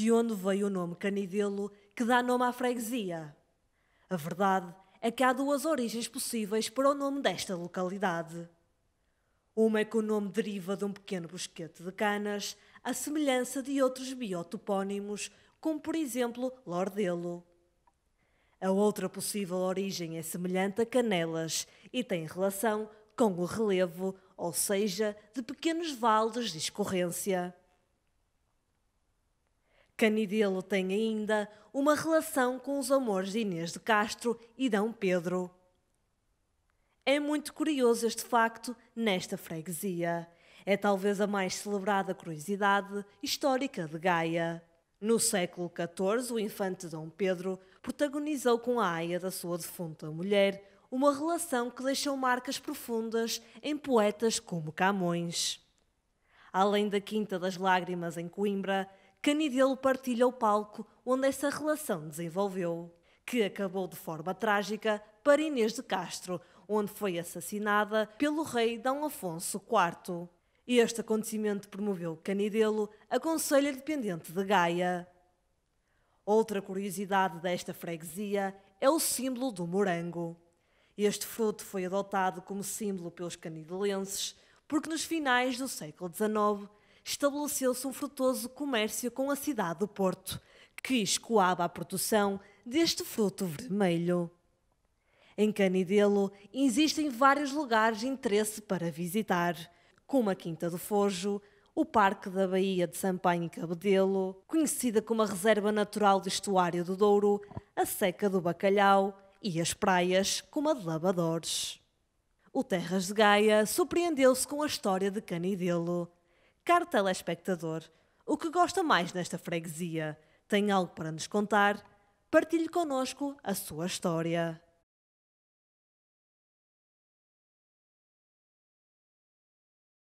de onde veio o nome Canidelo que dá nome à freguesia. A verdade é que há duas origens possíveis para o nome desta localidade. Uma é que o nome deriva de um pequeno bosquete de canas, à semelhança de outros biotopónimos, como por exemplo Lordelo. A outra possível origem é semelhante a Canelas e tem relação com o relevo, ou seja, de pequenos vales de escorrência. Canidelo tem ainda uma relação com os amores de Inês de Castro e D. Pedro. É muito curioso este facto nesta freguesia. É talvez a mais celebrada curiosidade histórica de Gaia. No século XIV, o infante D. Pedro protagonizou com a aia da sua defunta mulher uma relação que deixou marcas profundas em poetas como Camões. Além da Quinta das Lágrimas em Coimbra, Canidelo partilha o palco onde essa relação desenvolveu, que acabou de forma trágica para Inês de Castro, onde foi assassinada pelo rei D. Afonso IV. Este acontecimento promoveu Canidelo a Conselha Dependente de Gaia. Outra curiosidade desta freguesia é o símbolo do morango. Este fruto foi adotado como símbolo pelos canidelenses porque nos finais do século XIX estabeleceu-se um frutuoso comércio com a cidade do Porto, que escoava a produção deste fruto vermelho. Em Canidelo existem vários lugares de interesse para visitar, como a Quinta do Forjo, o Parque da Baía de Sampaio e Cabedelo, conhecida como a Reserva Natural do Estuário do Douro, a Seca do Bacalhau e as praias como a de Labadores. O Terras de Gaia surpreendeu-se com a história de Canidelo Caro telespectador, o que gosta mais nesta freguesia? Tem algo para nos contar? Partilhe connosco a sua história.